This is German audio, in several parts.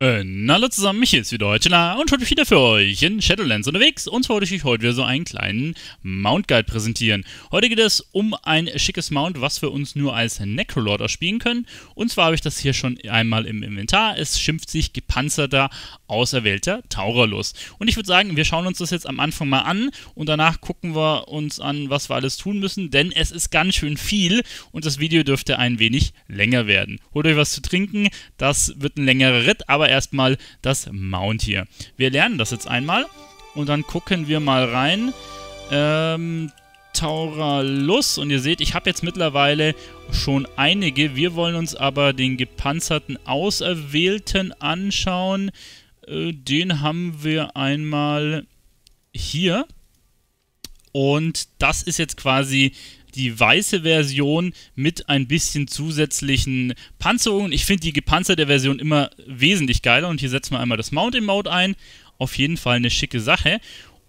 Und äh, hallo zusammen, mich ist wieder heute da und heute wieder für euch in Shadowlands unterwegs und zwar wollte ich euch heute wieder so einen kleinen Mount Guide präsentieren. Heute geht es um ein schickes Mount, was wir uns nur als Necrolord erspielen können und zwar habe ich das hier schon einmal im Inventar. Es schimpft sich gepanzerter, auserwählter Taurerlust. Und ich würde sagen, wir schauen uns das jetzt am Anfang mal an und danach gucken wir uns an, was wir alles tun müssen, denn es ist ganz schön viel und das Video dürfte ein wenig länger werden. Holt euch was zu trinken, das wird ein längerer Ritt, aber erstmal das Mount hier. Wir lernen das jetzt einmal und dann gucken wir mal rein. Ähm, Tauralus und ihr seht, ich habe jetzt mittlerweile schon einige. Wir wollen uns aber den gepanzerten Auserwählten anschauen. Äh, den haben wir einmal hier. Und das ist jetzt quasi die weiße Version mit ein bisschen zusätzlichen Panzerungen. Ich finde die gepanzerte Version immer wesentlich geiler und hier setzen wir einmal das mount in Mode ein. Auf jeden Fall eine schicke Sache.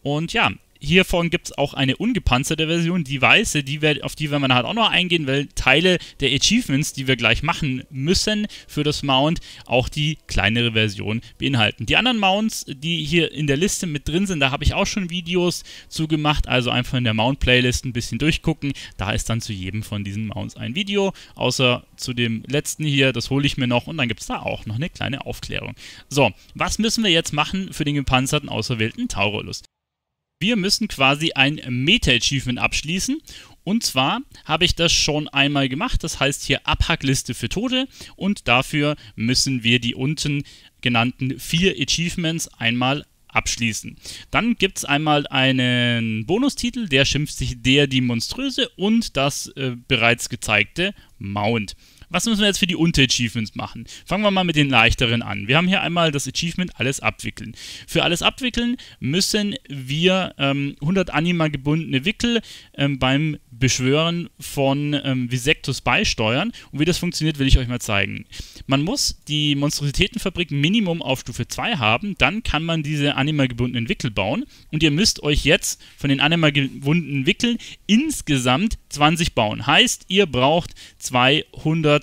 Und ja, Hiervon gibt es auch eine ungepanzerte Version, die weiße, die wir, auf die werden wir halt auch noch eingehen, weil Teile der Achievements, die wir gleich machen müssen für das Mount, auch die kleinere Version beinhalten. Die anderen Mounts, die hier in der Liste mit drin sind, da habe ich auch schon Videos zu gemacht, also einfach in der Mount-Playlist ein bisschen durchgucken. Da ist dann zu jedem von diesen Mounts ein Video, außer zu dem letzten hier, das hole ich mir noch und dann gibt es da auch noch eine kleine Aufklärung. So, was müssen wir jetzt machen für den gepanzerten auserwählten Taurolus? Wir müssen quasi ein Meta-Achievement abschließen. Und zwar habe ich das schon einmal gemacht, das heißt hier Abhackliste für Tote und dafür müssen wir die unten genannten vier Achievements einmal abschließen. Dann gibt es einmal einen Bonustitel, der schimpft sich der die Monströse und das äh, bereits gezeigte Mount. Was müssen wir jetzt für die Unterachievements machen? Fangen wir mal mit den leichteren an. Wir haben hier einmal das Achievement Alles abwickeln. Für Alles abwickeln müssen wir ähm, 100 Anima gebundene Wickel ähm, beim Beschwören von ähm, Visectus beisteuern. Und wie das funktioniert, will ich euch mal zeigen. Man muss die Monstrositätenfabrik Minimum auf Stufe 2 haben, dann kann man diese Anima gebundenen Wickel bauen. Und ihr müsst euch jetzt von den Anima gebundenen Wickeln insgesamt 20 bauen. Heißt, ihr braucht 200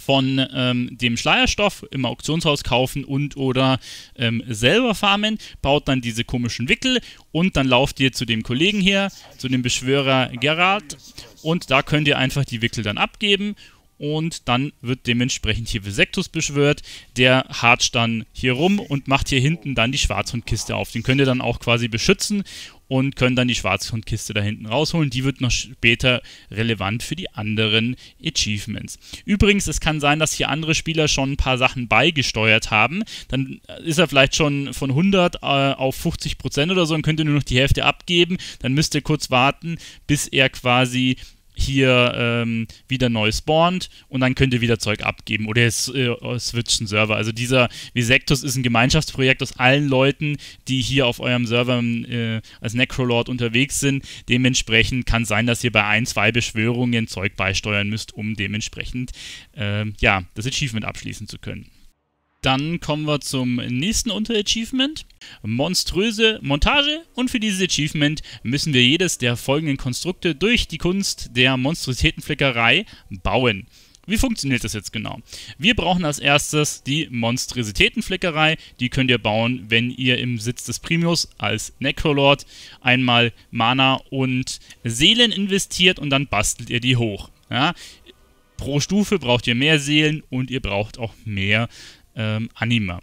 von ähm, dem Schleierstoff im Auktionshaus kaufen und oder ähm, selber farmen, baut dann diese komischen Wickel und dann lauft ihr zu dem Kollegen hier, zu dem Beschwörer Gerard und da könnt ihr einfach die Wickel dann abgeben und dann wird dementsprechend hier Vesectus beschwört. Der harzt dann hier rum und macht hier hinten dann die Schwarzhundkiste auf. Den könnt ihr dann auch quasi beschützen und könnt dann die Schwarzhundkiste da hinten rausholen. Die wird noch später relevant für die anderen Achievements. Übrigens, es kann sein, dass hier andere Spieler schon ein paar Sachen beigesteuert haben. Dann ist er vielleicht schon von 100 äh, auf 50 oder so und könnt ihr nur noch die Hälfte abgeben. Dann müsst ihr kurz warten, bis er quasi hier ähm, wieder neu spawnt und dann könnt ihr wieder Zeug abgeben oder es äh, switcht Server. Also dieser Visectus ist ein Gemeinschaftsprojekt aus allen Leuten, die hier auf eurem Server ähm, äh, als Necrolord unterwegs sind. Dementsprechend kann sein, dass ihr bei ein, zwei Beschwörungen Zeug beisteuern müsst, um dementsprechend äh, ja, das Achievement abschließen zu können. Dann kommen wir zum nächsten Unterachievement. Monströse Montage. Und für dieses Achievement müssen wir jedes der folgenden Konstrukte durch die Kunst der Monstrositätenflickerei bauen. Wie funktioniert das jetzt genau? Wir brauchen als erstes die Monstrositätenflickerei. Die könnt ihr bauen, wenn ihr im Sitz des Primius als Necrolord einmal Mana und Seelen investiert und dann bastelt ihr die hoch. Ja? Pro Stufe braucht ihr mehr Seelen und ihr braucht auch mehr Seelen ähm, Anima.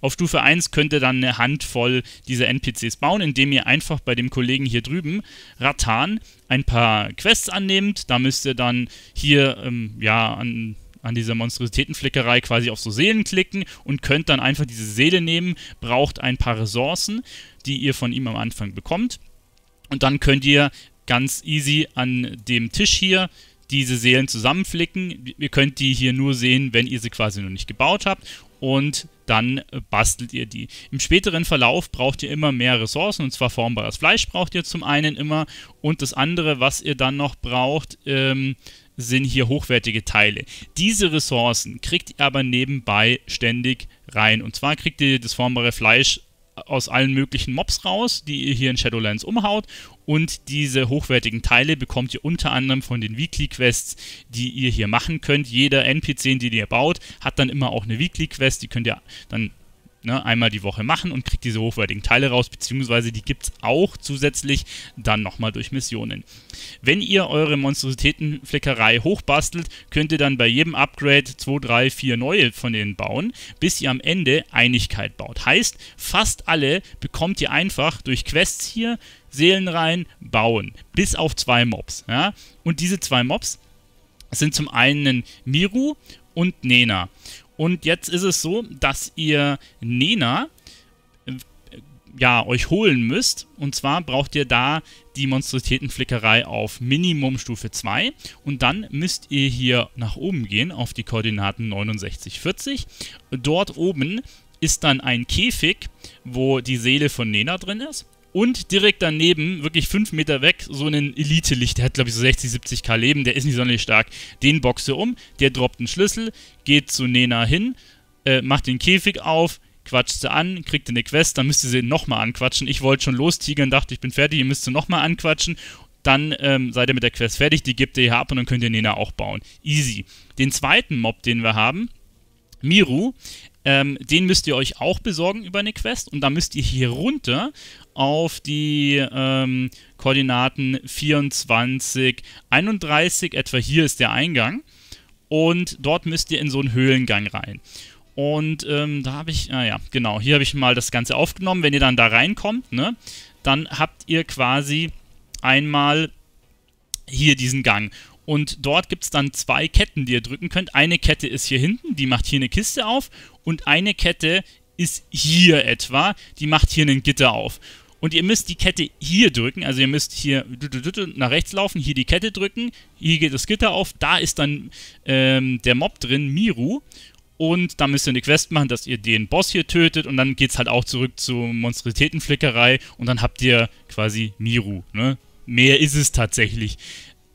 Auf Stufe 1 könnt ihr dann eine Handvoll dieser NPCs bauen, indem ihr einfach bei dem Kollegen hier drüben, Rattan, ein paar Quests annehmt. Da müsst ihr dann hier ähm, ja, an, an dieser Monstrositätenflickerei quasi auf so Seelen klicken und könnt dann einfach diese Seele nehmen, braucht ein paar Ressourcen, die ihr von ihm am Anfang bekommt. Und dann könnt ihr ganz easy an dem Tisch hier diese Seelen zusammenflicken. Ihr könnt die hier nur sehen, wenn ihr sie quasi noch nicht gebaut habt und dann äh, bastelt ihr die. Im späteren Verlauf braucht ihr immer mehr Ressourcen, und zwar formbares Fleisch braucht ihr zum einen immer und das andere, was ihr dann noch braucht, ähm, sind hier hochwertige Teile. Diese Ressourcen kriegt ihr aber nebenbei ständig rein. Und zwar kriegt ihr das formbare Fleisch aus allen möglichen Mobs raus, die ihr hier in Shadowlands umhaut. Und diese hochwertigen Teile bekommt ihr unter anderem von den Weekly-Quests, die ihr hier machen könnt. Jeder NPC, den ihr baut, hat dann immer auch eine Weekly-Quest. Die könnt ihr dann ne, einmal die Woche machen und kriegt diese hochwertigen Teile raus, beziehungsweise die gibt es auch zusätzlich dann nochmal durch Missionen. Wenn ihr eure Monstrositätenfleckerei hochbastelt, könnt ihr dann bei jedem Upgrade 2, 3, 4 neue von denen bauen, bis ihr am Ende Einigkeit baut. Heißt, fast alle bekommt ihr einfach durch Quests hier, Seelen rein, bauen, bis auf zwei Mobs. Ja? Und diese zwei Mobs sind zum einen Miru und Nena. Und jetzt ist es so, dass ihr Nena äh, ja, euch holen müsst. Und zwar braucht ihr da die Monstrositätenflickerei auf Minimum Stufe 2. Und dann müsst ihr hier nach oben gehen auf die Koordinaten 69, 40. Dort oben ist dann ein Käfig, wo die Seele von Nena drin ist. Und direkt daneben, wirklich 5 Meter weg, so einen Elite-Licht. Der hat, glaube ich, so 60, 70 K Leben. Der ist nicht sonderlich stark. Den boxe um. Der droppt einen Schlüssel, geht zu Nena hin, äh, macht den Käfig auf, quatscht sie an, kriegt eine Quest. Dann müsst ihr sie nochmal anquatschen. Ich wollte schon lostigern, dachte, ich bin fertig. Ihr müsst sie nochmal anquatschen. Dann ähm, seid ihr mit der Quest fertig. Die gebt ihr hier ab und dann könnt ihr Nena auch bauen. Easy. Den zweiten Mob, den wir haben, Miru, ähm, den müsst ihr euch auch besorgen über eine Quest und dann müsst ihr hier runter auf die ähm, Koordinaten 24, 31, etwa hier ist der Eingang. Und dort müsst ihr in so einen Höhlengang rein. Und ähm, da habe ich, naja, ah genau, hier habe ich mal das Ganze aufgenommen. Wenn ihr dann da reinkommt, ne, dann habt ihr quasi einmal hier diesen Gang. Und dort gibt es dann zwei Ketten, die ihr drücken könnt. Eine Kette ist hier hinten, die macht hier eine Kiste auf. Und eine Kette ist hier etwa, die macht hier ein Gitter auf. Und ihr müsst die Kette hier drücken, also ihr müsst hier nach rechts laufen, hier die Kette drücken, hier geht das Gitter auf, da ist dann ähm, der Mob drin, Miru. Und da müsst ihr eine Quest machen, dass ihr den Boss hier tötet und dann geht es halt auch zurück zur Monstritätenflickerei und dann habt ihr quasi Miru. Ne? Mehr ist es tatsächlich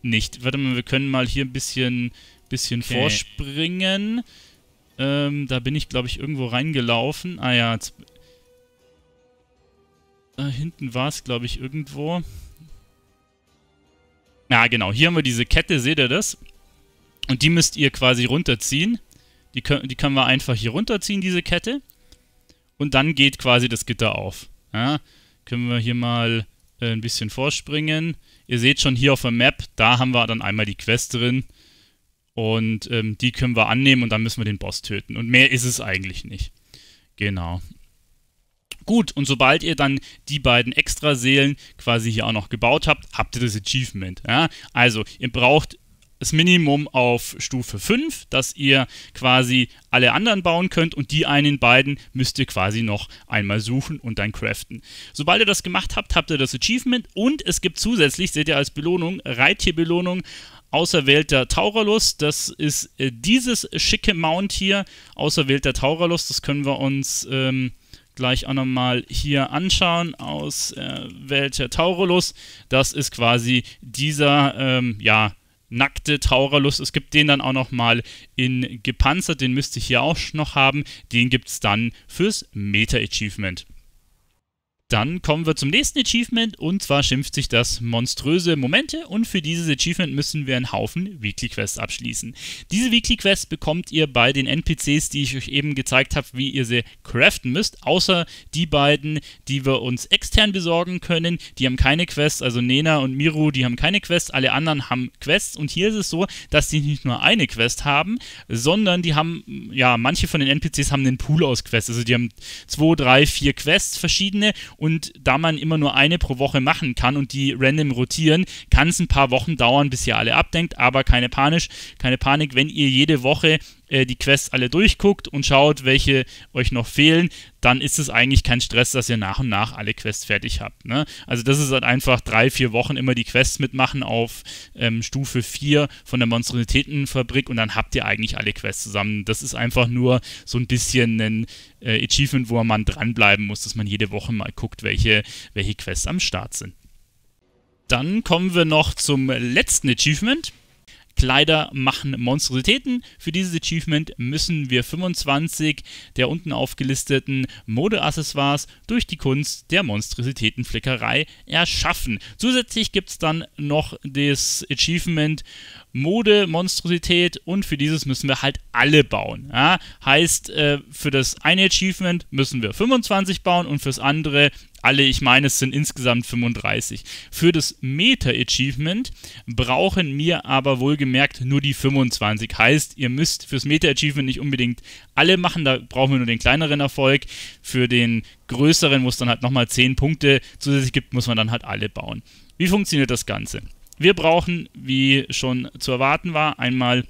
nicht. Warte mal, wir können mal hier ein bisschen, bisschen okay. vorspringen. Ähm, da bin ich, glaube ich, irgendwo reingelaufen. Ah ja, jetzt da äh, hinten war es, glaube ich, irgendwo. Na, ja, genau. Hier haben wir diese Kette, seht ihr das? Und die müsst ihr quasi runterziehen. Die können, die können wir einfach hier runterziehen, diese Kette. Und dann geht quasi das Gitter auf. Ja, können wir hier mal äh, ein bisschen vorspringen. Ihr seht schon hier auf der Map, da haben wir dann einmal die Quest drin. Und ähm, die können wir annehmen und dann müssen wir den Boss töten. Und mehr ist es eigentlich nicht. Genau. Gut, und sobald ihr dann die beiden Extra-Seelen quasi hier auch noch gebaut habt, habt ihr das Achievement. Ja? Also, ihr braucht das Minimum auf Stufe 5, dass ihr quasi alle anderen bauen könnt und die einen beiden müsst ihr quasi noch einmal suchen und dann craften. Sobald ihr das gemacht habt, habt ihr das Achievement und es gibt zusätzlich, seht ihr als Belohnung, Reittierbelohnung, Auserwählter Tauralus. Das ist äh, dieses schicke Mount hier, Auserwählter Tauralus. Das können wir uns... Ähm, gleich auch nochmal hier anschauen aus äh, der Taurolus. Das ist quasi dieser, ähm, ja, nackte Tauralus. Es gibt den dann auch nochmal in gepanzert, den müsste ich hier auch noch haben. Den gibt es dann fürs Meta-Achievement. Dann kommen wir zum nächsten Achievement und zwar schimpft sich das monströse Momente und für dieses Achievement müssen wir einen Haufen Weekly Quests abschließen. Diese Weekly Quests bekommt ihr bei den NPCs, die ich euch eben gezeigt habe, wie ihr sie craften müsst, außer die beiden, die wir uns extern besorgen können, die haben keine Quests, also Nena und Miru, die haben keine Quests, alle anderen haben Quests und hier ist es so, dass die nicht nur eine Quest haben, sondern die haben, ja, manche von den NPCs haben einen Pool aus Quests, also die haben zwei, drei, vier Quests verschiedene und da man immer nur eine pro Woche machen kann und die random rotieren, kann es ein paar Wochen dauern, bis ihr alle abdenkt. Aber keine Panik, keine Panik, wenn ihr jede Woche äh, die Quests alle durchguckt und schaut, welche euch noch fehlen, dann ist es eigentlich kein Stress, dass ihr nach und nach alle Quests fertig habt. Ne? Also das ist halt einfach drei, vier Wochen immer die Quests mitmachen auf ähm, Stufe 4 von der Monstrositätenfabrik und dann habt ihr eigentlich alle Quests zusammen. Das ist einfach nur so ein bisschen ein äh, Achievement, wo man dranbleiben muss, dass man jede Woche mal guckt, welche, welche Quests am Start sind. Dann kommen wir noch zum letzten Achievement. Kleider machen Monstrositäten. Für dieses Achievement müssen wir 25 der unten aufgelisteten Modeaccessoires durch die Kunst der Monstrositätenflickerei erschaffen. Zusätzlich gibt es dann noch das Achievement Mode, Monstrosität und für dieses müssen wir halt alle bauen. Ja? Heißt, äh, für das eine Achievement müssen wir 25 bauen und fürs andere alle, ich meine, es sind insgesamt 35. Für das Meta-Achievement brauchen wir aber wohlgemerkt nur die 25. Heißt, ihr müsst fürs Meta-Achievement nicht unbedingt alle machen, da brauchen wir nur den kleineren Erfolg. Für den größeren, wo es dann halt nochmal 10 Punkte zusätzlich gibt, muss man dann halt alle bauen. Wie funktioniert das Ganze? Wir brauchen, wie schon zu erwarten war, einmal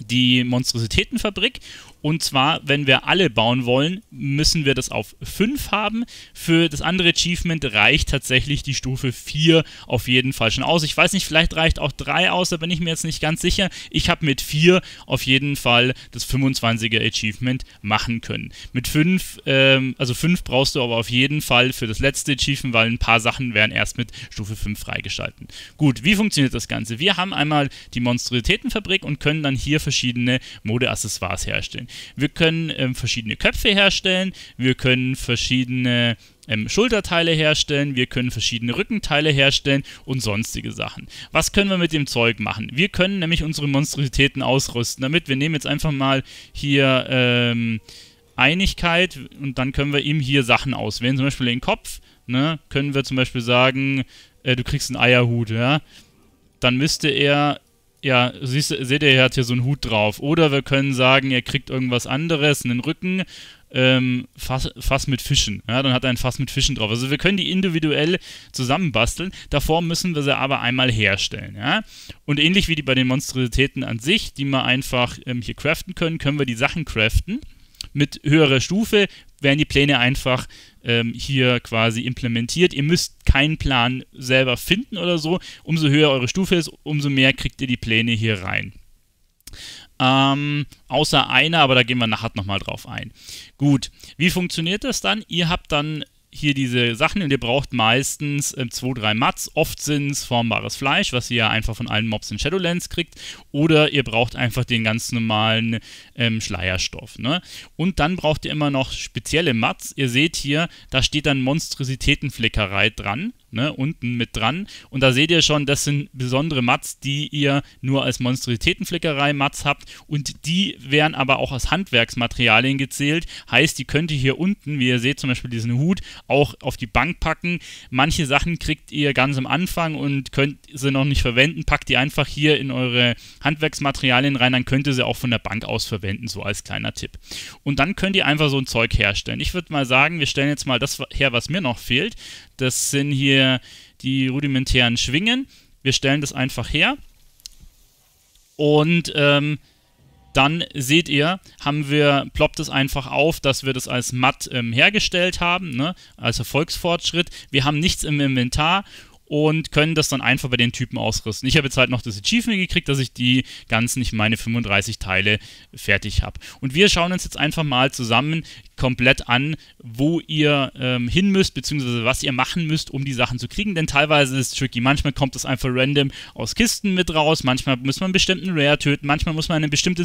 die Monstrositätenfabrik und zwar, wenn wir alle bauen wollen, müssen wir das auf 5 haben. Für das andere Achievement reicht tatsächlich die Stufe 4 auf jeden Fall schon aus. Ich weiß nicht, vielleicht reicht auch 3 aus, da bin ich mir jetzt nicht ganz sicher. Ich habe mit 4 auf jeden Fall das 25er Achievement machen können. Mit 5, ähm, also 5 brauchst du aber auf jeden Fall für das letzte Achievement, weil ein paar Sachen werden erst mit Stufe 5 freigeschalten. Gut, wie funktioniert das Ganze? Wir haben einmal die Monstruitätenfabrik und können dann hier verschiedene Modeaccessoires herstellen. Wir können ähm, verschiedene Köpfe herstellen, wir können verschiedene ähm, Schulterteile herstellen, wir können verschiedene Rückenteile herstellen und sonstige Sachen. Was können wir mit dem Zeug machen? Wir können nämlich unsere Monstrositäten ausrüsten. Damit wir nehmen jetzt einfach mal hier ähm, Einigkeit und dann können wir ihm hier Sachen auswählen. Zum Beispiel den Kopf, ne, können wir zum Beispiel sagen, äh, du kriegst einen Eierhut, ja. Dann müsste er ja, siehst, seht ihr, er hat hier so einen Hut drauf. Oder wir können sagen, er kriegt irgendwas anderes, einen Rücken, ähm, Fass, Fass, mit Fischen. Ja, dann hat er ein Fass mit Fischen drauf. Also wir können die individuell zusammenbasteln. Davor müssen wir sie aber einmal herstellen. Ja? Und ähnlich wie die bei den Monstrositäten an sich, die wir einfach ähm, hier craften können, können wir die Sachen craften mit höherer Stufe werden die Pläne einfach ähm, hier quasi implementiert. Ihr müsst keinen Plan selber finden oder so. Umso höher eure Stufe ist, umso mehr kriegt ihr die Pläne hier rein. Ähm, außer einer, aber da gehen wir nachher nochmal drauf ein. Gut, wie funktioniert das dann? Ihr habt dann hier diese Sachen und ihr braucht meistens äh, 3 Mats. Oft sind es formbares Fleisch, was ihr einfach von allen Mobs in Shadowlands kriegt. Oder ihr braucht einfach den ganz normalen ähm, Schleierstoff. Ne? Und dann braucht ihr immer noch spezielle Mats. Ihr seht hier, da steht dann Monstrositätenflickerei dran ne, unten mit dran. Und da seht ihr schon, das sind besondere Mats, die ihr nur als Monstrositätenflickerei-Mats habt. Und die werden aber auch als Handwerksmaterialien gezählt. Heißt, die könnt ihr hier unten, wie ihr seht, zum Beispiel diesen Hut, auch auf die Bank packen. Manche Sachen kriegt ihr ganz am Anfang und könnt sie noch nicht verwenden. Packt die einfach hier in eure Handwerksmaterialien rein, dann könnt ihr sie auch von der Bank aus verwenden, so als kleiner Tipp. Und dann könnt ihr einfach so ein Zeug herstellen. Ich würde mal sagen, wir stellen jetzt mal das her, was mir noch fehlt. Das sind hier die rudimentären Schwingen. Wir stellen das einfach her. Und ähm, dann seht ihr, haben wir, ploppt es einfach auf, dass wir das als Matt ähm, hergestellt haben, ne? als Erfolgsfortschritt. Wir haben nichts im Inventar und können das dann einfach bei den Typen ausrüsten. Ich habe jetzt halt noch das Achievement gekriegt, dass ich die ganzen, ich meine 35 Teile fertig habe. Und wir schauen uns jetzt einfach mal zusammen komplett an, wo ihr ähm, hin müsst, beziehungsweise was ihr machen müsst, um die Sachen zu kriegen. Denn teilweise ist es tricky. Manchmal kommt es einfach random aus Kisten mit raus, manchmal muss man einen bestimmten Rare töten, manchmal muss man eine bestimmte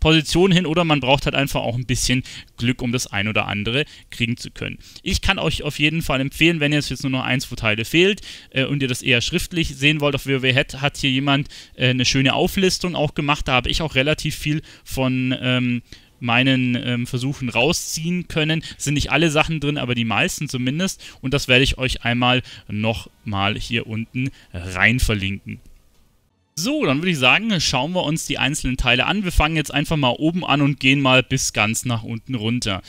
Position hin oder man braucht halt einfach auch ein bisschen Glück, um das ein oder andere kriegen zu können. Ich kann euch auf jeden Fall empfehlen, wenn ihr jetzt nur noch ein, zwei Teile fehlt äh, und ihr das eher schriftlich sehen wollt, auf WoW hat, hat hier jemand äh, eine schöne Auflistung auch gemacht. Da habe ich auch relativ viel von ähm, meinen ähm, Versuchen rausziehen können. Es sind nicht alle Sachen drin, aber die meisten zumindest. Und das werde ich euch einmal nochmal hier unten rein verlinken. So, dann würde ich sagen, schauen wir uns die einzelnen Teile an. Wir fangen jetzt einfach mal oben an und gehen mal bis ganz nach unten runter.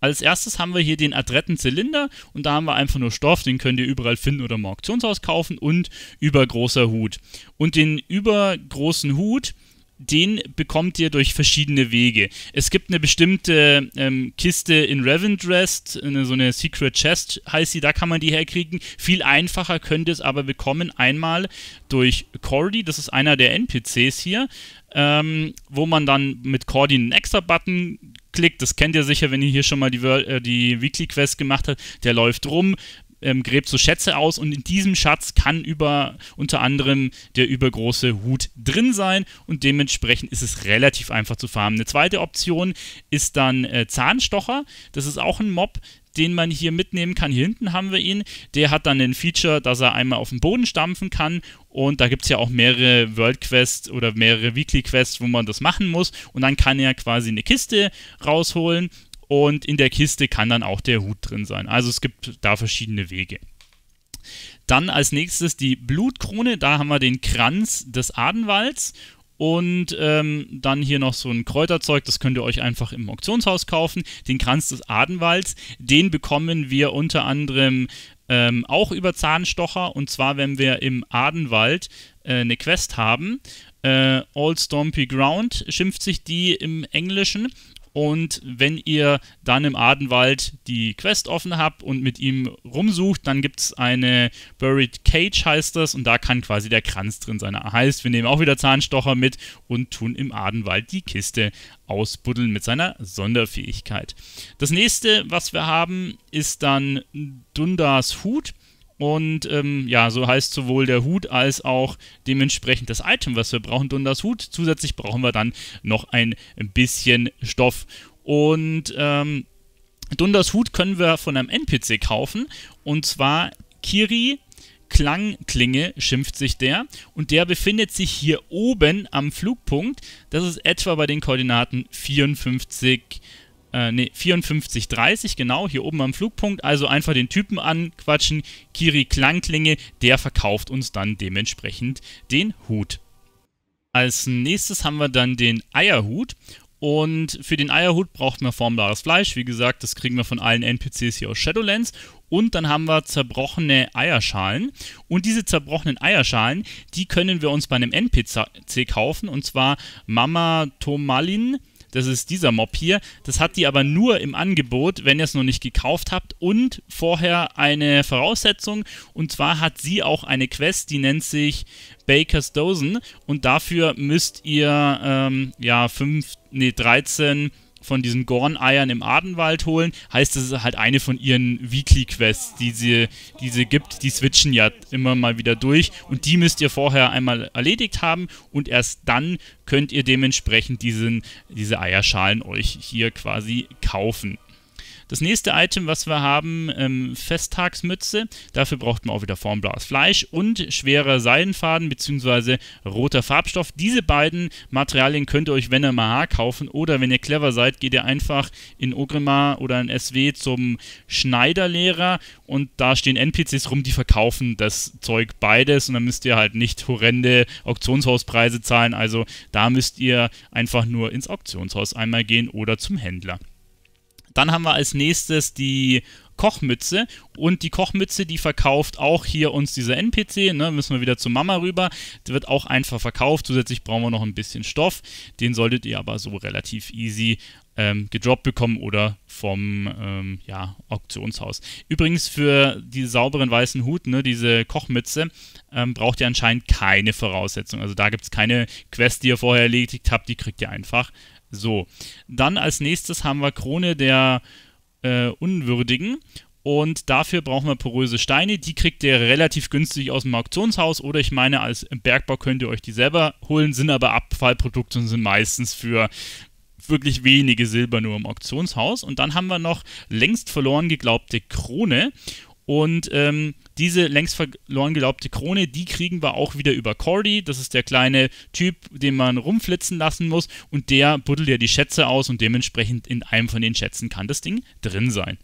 Als erstes haben wir hier den adretten Zylinder und da haben wir einfach nur Stoff, den könnt ihr überall finden oder im Auktionshaus kaufen und übergroßer Hut. Und den übergroßen Hut, den bekommt ihr durch verschiedene Wege. Es gibt eine bestimmte ähm, Kiste in Revendrest, so eine Secret Chest heißt sie, da kann man die herkriegen. Viel einfacher könnt ihr es aber bekommen, einmal durch Cordy, das ist einer der NPCs hier, ähm, wo man dann mit Cordy einen extra Button klickt. Das kennt ihr sicher, wenn ihr hier schon mal die, äh, die Weekly Quest gemacht habt. Der läuft rum, ähm, gräbt so Schätze aus und in diesem Schatz kann über unter anderem der übergroße Hut drin sein und dementsprechend ist es relativ einfach zu farmen. Eine zweite Option ist dann äh, Zahnstocher. Das ist auch ein Mob, den man hier mitnehmen kann. Hier hinten haben wir ihn. Der hat dann ein Feature, dass er einmal auf den Boden stampfen kann. Und da gibt es ja auch mehrere World Quests oder mehrere Weekly Quests, wo man das machen muss. Und dann kann er quasi eine Kiste rausholen und in der Kiste kann dann auch der Hut drin sein. Also es gibt da verschiedene Wege. Dann als nächstes die Blutkrone. Da haben wir den Kranz des Adenwalds. Und ähm, dann hier noch so ein Kräuterzeug, das könnt ihr euch einfach im Auktionshaus kaufen. Den Kranz des Adenwalds, den bekommen wir unter anderem ähm, auch über Zahnstocher. Und zwar, wenn wir im Adenwald äh, eine Quest haben. Äh, Old Stompy Ground schimpft sich die im Englischen. Und wenn ihr dann im Adenwald die Quest offen habt und mit ihm rumsucht, dann gibt es eine Buried Cage, heißt das, und da kann quasi der Kranz drin sein. Heißt, wir nehmen auch wieder Zahnstocher mit und tun im Adenwald die Kiste ausbuddeln mit seiner Sonderfähigkeit. Das nächste, was wir haben, ist dann Dundas Hut. Und ähm, ja, so heißt sowohl der Hut als auch dementsprechend das Item, was wir brauchen, und das Hut. Zusätzlich brauchen wir dann noch ein bisschen Stoff. Und ähm, Dundas Hut können wir von einem NPC kaufen. Und zwar Kiri Klangklinge schimpft sich der. Und der befindet sich hier oben am Flugpunkt. Das ist etwa bei den Koordinaten 54, äh, nee, 5430, genau, hier oben am Flugpunkt. Also einfach den Typen anquatschen, Kiri Klangklinge, der verkauft uns dann dementsprechend den Hut. Als nächstes haben wir dann den Eierhut. Und für den Eierhut braucht man formbares Fleisch. Wie gesagt, das kriegen wir von allen NPCs hier aus Shadowlands. Und dann haben wir zerbrochene Eierschalen. Und diese zerbrochenen Eierschalen, die können wir uns bei einem NPC kaufen. Und zwar Mama Tomalin das ist dieser Mob hier. Das hat die aber nur im Angebot, wenn ihr es noch nicht gekauft habt. Und vorher eine Voraussetzung. Und zwar hat sie auch eine Quest, die nennt sich Baker's Dozen. Und dafür müsst ihr ähm, ja 5, nee, 13 von diesen Gorn-Eiern im Adenwald holen, heißt, das ist halt eine von ihren Weekly-Quests, die sie, die sie gibt. Die switchen ja immer mal wieder durch und die müsst ihr vorher einmal erledigt haben und erst dann könnt ihr dementsprechend diesen, diese Eierschalen euch hier quasi kaufen. Das nächste Item, was wir haben, ähm, Festtagsmütze. Dafür braucht man auch wieder formblaues Fleisch und schwerer Seidenfaden bzw. roter Farbstoff. Diese beiden Materialien könnt ihr euch, wenn ihr Maha kaufen oder wenn ihr clever seid, geht ihr einfach in Ogrimmar oder in SW zum Schneiderlehrer und da stehen NPCs rum, die verkaufen das Zeug beides und dann müsst ihr halt nicht horrende Auktionshauspreise zahlen. Also da müsst ihr einfach nur ins Auktionshaus einmal gehen oder zum Händler. Dann haben wir als nächstes die Kochmütze und die Kochmütze, die verkauft auch hier uns dieser NPC, ne, müssen wir wieder zu Mama rüber, die wird auch einfach verkauft, zusätzlich brauchen wir noch ein bisschen Stoff, den solltet ihr aber so relativ easy ähm, gedroppt bekommen oder vom ähm, ja, Auktionshaus. Übrigens für die sauberen weißen Hut, ne, diese Kochmütze, ähm, braucht ihr anscheinend keine Voraussetzung, also da gibt es keine Quest, die ihr vorher erledigt habt, die kriegt ihr einfach so, dann als nächstes haben wir Krone der äh, Unwürdigen. Und dafür brauchen wir poröse Steine. Die kriegt ihr relativ günstig aus dem Auktionshaus. Oder ich meine, als Bergbau könnt ihr euch die selber holen, sind aber Abfallprodukte und sind meistens für wirklich wenige Silber nur im Auktionshaus. Und dann haben wir noch längst verloren geglaubte Krone. Und ähm, diese längst verloren gelaubte Krone, die kriegen wir auch wieder über Cordy. Das ist der kleine Typ, den man rumflitzen lassen muss. Und der buddelt ja die Schätze aus und dementsprechend in einem von den Schätzen kann das Ding drin sein.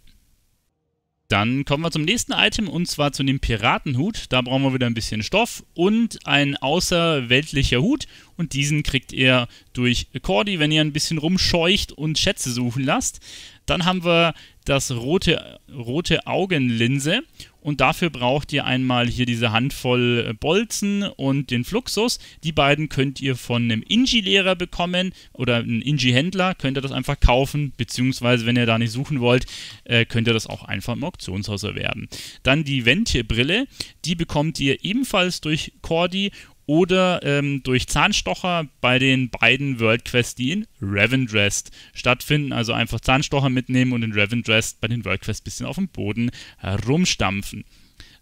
Dann kommen wir zum nächsten Item und zwar zu dem Piratenhut. Da brauchen wir wieder ein bisschen Stoff und ein außerweltlicher Hut. Und diesen kriegt ihr durch Cordy, wenn ihr ein bisschen rumscheucht und Schätze suchen lasst. Dann haben wir das rote, rote Augenlinse und dafür braucht ihr einmal hier diese Handvoll äh, Bolzen und den Fluxus. Die beiden könnt ihr von einem Ingi-Lehrer bekommen oder einem Ingi-Händler. Könnt ihr das einfach kaufen, beziehungsweise wenn ihr da nicht suchen wollt, äh, könnt ihr das auch einfach im Auktionshaus erwerben. Dann die ventier brille die bekommt ihr ebenfalls durch Cordy oder ähm, durch Zahnstocher bei den beiden World Quests, die in Revendrest stattfinden. Also einfach Zahnstocher mitnehmen und in Revendrest bei den World Quests ein bisschen auf dem Boden herumstampfen.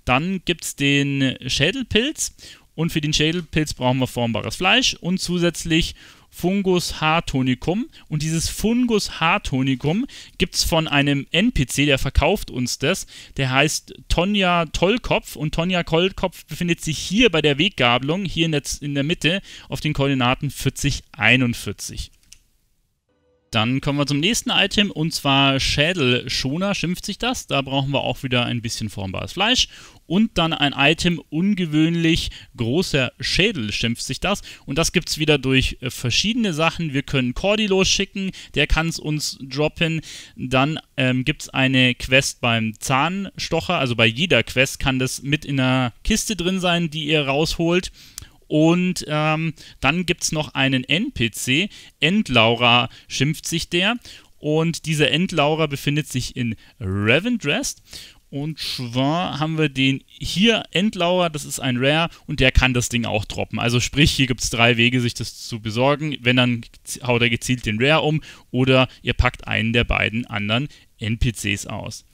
Dann gibt es den Schädelpilz und für den Schädelpilz brauchen wir formbares Fleisch und zusätzlich Fungus Haartonikum. Und dieses Fungus Haartonikum gibt es von einem NPC, der verkauft uns das. Der heißt Tonja Tollkopf. Und Tonja Tollkopf befindet sich hier bei der Weggabelung, hier in der, in der Mitte, auf den Koordinaten 4041. Dann kommen wir zum nächsten Item und zwar Schädelschoner, schimpft sich das. Da brauchen wir auch wieder ein bisschen formbares Fleisch. Und dann ein Item ungewöhnlich großer Schädel, schimpft sich das. Und das gibt es wieder durch äh, verschiedene Sachen. Wir können Cordy schicken, der kann es uns droppen. Dann ähm, gibt es eine Quest beim Zahnstocher, also bei jeder Quest kann das mit in einer Kiste drin sein, die ihr rausholt. Und ähm, dann gibt es noch einen NPC. Endlaura schimpft sich der. Und dieser Endlaura befindet sich in Ravendrest. Und zwar haben wir den hier Endlauer, das ist ein Rare und der kann das Ding auch droppen. Also sprich, hier gibt es drei Wege, sich das zu besorgen. Wenn, dann haut er gezielt den Rare um oder ihr packt einen der beiden anderen NPCs aus.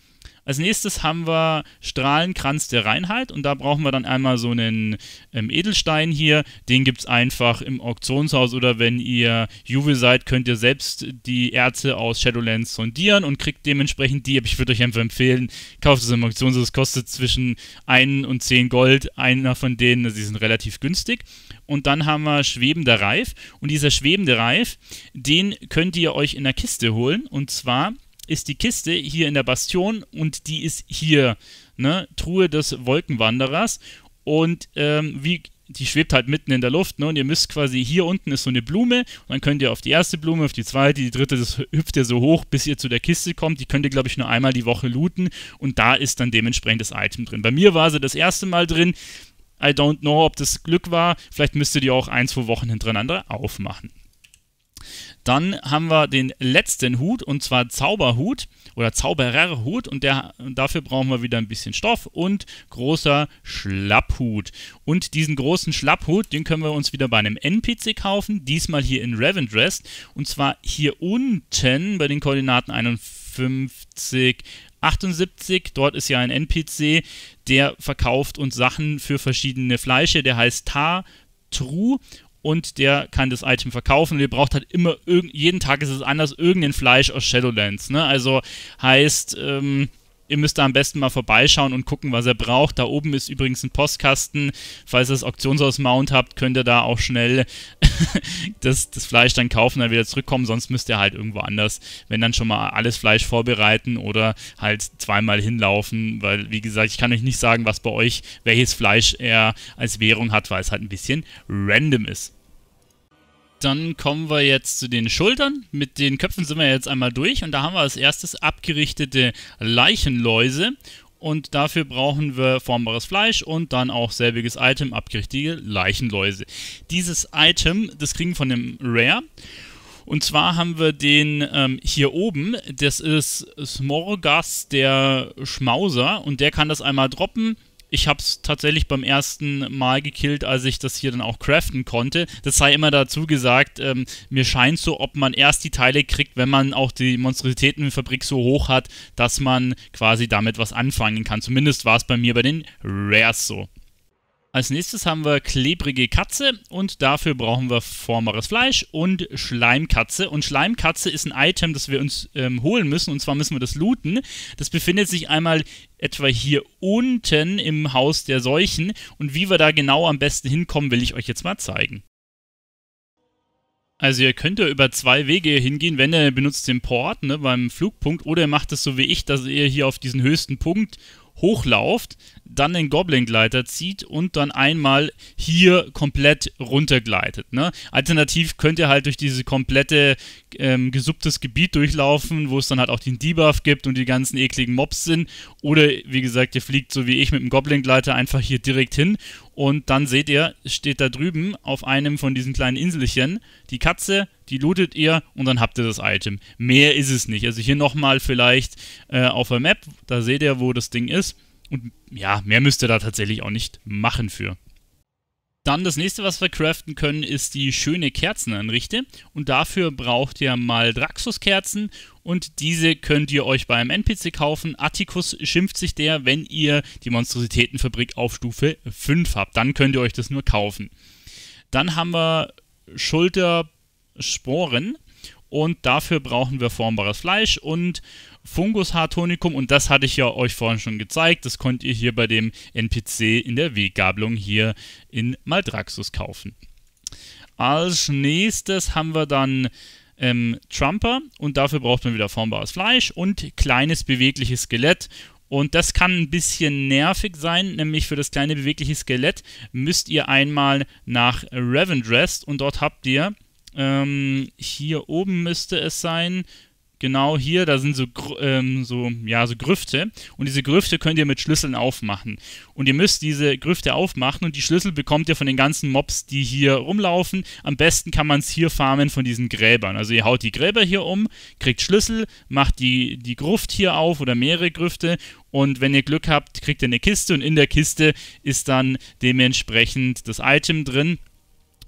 Als nächstes haben wir Strahlenkranz der Reinheit und da brauchen wir dann einmal so einen ähm, Edelstein hier. Den gibt es einfach im Auktionshaus oder wenn ihr Juve seid, könnt ihr selbst die Erze aus Shadowlands sondieren und kriegt dementsprechend die. Aber ich würde euch einfach empfehlen, kauft es im Auktionshaus. Es kostet zwischen 1 und 10 Gold. Einer von denen, Sie also sind relativ günstig. Und dann haben wir schwebender Reif und dieser schwebende Reif, den könnt ihr euch in der Kiste holen und zwar ist die Kiste hier in der Bastion und die ist hier, ne? Truhe des Wolkenwanderers. Und ähm, wie die schwebt halt mitten in der Luft, ne? Und ihr müsst quasi hier unten ist so eine Blume und dann könnt ihr auf die erste Blume, auf die zweite, die dritte, das hüpft ihr so hoch, bis ihr zu der Kiste kommt. Die könnt ihr, glaube ich, nur einmal die Woche looten und da ist dann dementsprechend das Item drin. Bei mir war sie das erste Mal drin. I don't know, ob das Glück war. Vielleicht müsst ihr die auch ein, zwei Wochen hintereinander aufmachen. Dann haben wir den letzten Hut und zwar Zauberhut oder Zaubererhut und, der, und dafür brauchen wir wieder ein bisschen Stoff und großer Schlapphut. Und diesen großen Schlapphut, den können wir uns wieder bei einem NPC kaufen, diesmal hier in Ravendress und zwar hier unten bei den Koordinaten 51, 78. Dort ist ja ein NPC, der verkauft uns Sachen für verschiedene Fleische. Der heißt Tar True und der kann das Item verkaufen und ihr braucht halt immer, jeden Tag ist es anders, irgendein Fleisch aus Shadowlands. Ne? Also heißt, ähm, ihr müsst da am besten mal vorbeischauen und gucken, was er braucht. Da oben ist übrigens ein Postkasten. Falls ihr das Auktionshaus Mount habt, könnt ihr da auch schnell das, das Fleisch dann kaufen, dann wieder zurückkommen. Sonst müsst ihr halt irgendwo anders, wenn dann schon mal alles Fleisch vorbereiten oder halt zweimal hinlaufen. Weil, wie gesagt, ich kann euch nicht sagen, was bei euch, welches Fleisch er als Währung hat, weil es halt ein bisschen random ist. Dann kommen wir jetzt zu den Schultern. Mit den Köpfen sind wir jetzt einmal durch und da haben wir als erstes abgerichtete Leichenläuse und dafür brauchen wir formbares Fleisch und dann auch selbiges Item, abgerichtete Leichenläuse. Dieses Item, das kriegen wir von dem Rare. Und zwar haben wir den ähm, hier oben, das ist Smorgas der Schmauser und der kann das einmal droppen ich habe es tatsächlich beim ersten Mal gekillt, als ich das hier dann auch craften konnte. Das sei immer dazu gesagt, ähm, mir scheint so, ob man erst die Teile kriegt, wenn man auch die Monstrositätenfabrik so hoch hat, dass man quasi damit was anfangen kann. Zumindest war es bei mir bei den Rares so. Als nächstes haben wir klebrige Katze und dafür brauchen wir formeres Fleisch und Schleimkatze. Und Schleimkatze ist ein Item, das wir uns ähm, holen müssen und zwar müssen wir das looten. Das befindet sich einmal etwa hier unten im Haus der Seuchen und wie wir da genau am besten hinkommen, will ich euch jetzt mal zeigen. Also ihr könnt ja über zwei Wege hingehen, wenn ihr benutzt den Port ne, beim Flugpunkt oder ihr macht es so wie ich, dass ihr hier auf diesen höchsten Punkt hochlauft, dann den Goblin-Gleiter zieht und dann einmal hier komplett runtergleitet. Ne? Alternativ könnt ihr halt durch dieses komplette ähm, gesupptes Gebiet durchlaufen, wo es dann halt auch den Debuff gibt und die ganzen ekligen Mobs sind. Oder wie gesagt, ihr fliegt so wie ich mit dem Goblin-Gleiter einfach hier direkt hin und dann seht ihr, steht da drüben auf einem von diesen kleinen Inselchen die Katze, die lootet ihr und dann habt ihr das Item. Mehr ist es nicht. Also hier nochmal vielleicht äh, auf der Map, da seht ihr, wo das Ding ist. Und ja, mehr müsst ihr da tatsächlich auch nicht machen für. Dann das nächste, was wir craften können, ist die schöne Kerzenanrichte. Und dafür braucht ihr mal Draxuskerzen. und diese könnt ihr euch beim NPC kaufen. Atticus schimpft sich der, wenn ihr die Monstrositätenfabrik auf Stufe 5 habt. Dann könnt ihr euch das nur kaufen. Dann haben wir Schultersporen und dafür brauchen wir formbares Fleisch und fungus und das hatte ich ja euch vorhin schon gezeigt. Das konnt ihr hier bei dem NPC in der Weggabelung hier in Maldraxus kaufen. Als nächstes haben wir dann ähm, Trumper und dafür braucht man wieder formbares Fleisch und kleines bewegliches Skelett. Und das kann ein bisschen nervig sein, nämlich für das kleine bewegliche Skelett müsst ihr einmal nach Revendrest und dort habt ihr, ähm, hier oben müsste es sein, genau hier, da sind so, ähm, so, ja, so Grüfte und diese Grüfte könnt ihr mit Schlüsseln aufmachen. Und ihr müsst diese Grüfte aufmachen und die Schlüssel bekommt ihr von den ganzen Mobs, die hier rumlaufen. Am besten kann man es hier farmen von diesen Gräbern. Also ihr haut die Gräber hier um, kriegt Schlüssel, macht die, die Gruft hier auf oder mehrere Grüfte und wenn ihr Glück habt, kriegt ihr eine Kiste und in der Kiste ist dann dementsprechend das Item drin.